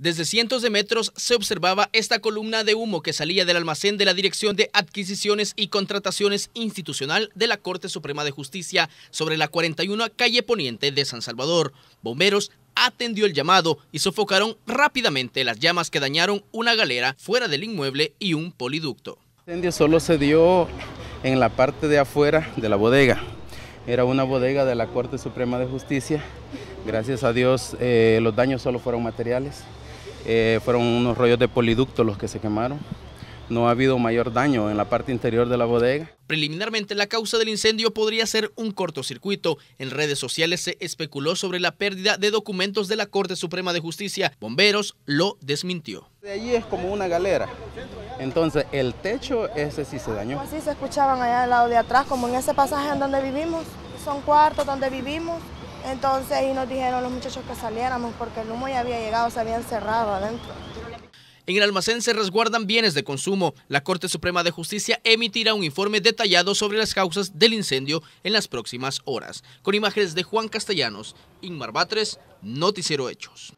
Desde cientos de metros se observaba esta columna de humo que salía del almacén de la Dirección de Adquisiciones y Contrataciones Institucional de la Corte Suprema de Justicia sobre la 41 calle Poniente de San Salvador. Bomberos atendió el llamado y sofocaron rápidamente las llamas que dañaron una galera fuera del inmueble y un poliducto. El incendio solo se dio en la parte de afuera de la bodega. Era una bodega de la Corte Suprema de Justicia. Gracias a Dios eh, los daños solo fueron materiales. Eh, fueron unos rollos de poliducto los que se quemaron. No ha habido mayor daño en la parte interior de la bodega. Preliminarmente, la causa del incendio podría ser un cortocircuito. En redes sociales se especuló sobre la pérdida de documentos de la Corte Suprema de Justicia. Bomberos lo desmintió. De allí es como una galera. Entonces, el techo, ese sí se dañó. Así se escuchaban allá al lado de atrás, como en ese pasaje en donde vivimos. Son cuartos donde vivimos. Entonces y nos dijeron los muchachos que saliéramos porque el humo ya había llegado, se habían cerrado adentro. En el almacén se resguardan bienes de consumo. La Corte Suprema de Justicia emitirá un informe detallado sobre las causas del incendio en las próximas horas. Con imágenes de Juan Castellanos, Inmar Batres, Noticiero Hechos.